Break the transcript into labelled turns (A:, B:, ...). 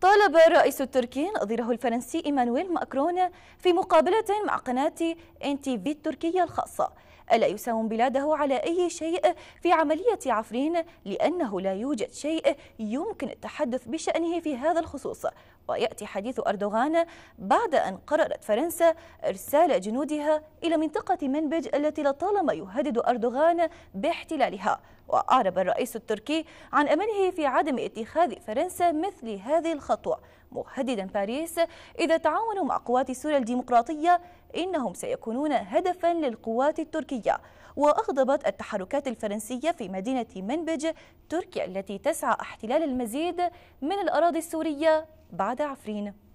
A: طالب الرئيس التركي نظيره الفرنسي إيمانويل ماكرون في مقابلة مع قناة إن تي في التركية الخاصة ألا يساوم بلاده على أي شيء في عملية عفرين لأنه لا يوجد شيء يمكن التحدث بشأنه في هذا الخصوص ويأتي حديث أردوغان بعد أن قررت فرنسا إرسال جنودها إلى منطقة منبج التي لطالما يهدد أردوغان باحتلالها وأعرب الرئيس التركي عن أمله في عدم اتخاذ فرنسا مثل هذه الخطوة مهددا باريس إذا تعاونوا مع قوات سوريا الديمقراطية إنهم سيكونون هدفا للقوات التركية وأغضبت التحركات الفرنسية في مدينة منبج تركيا التي تسعى احتلال المزيد من الأراضي السورية بعد عفرين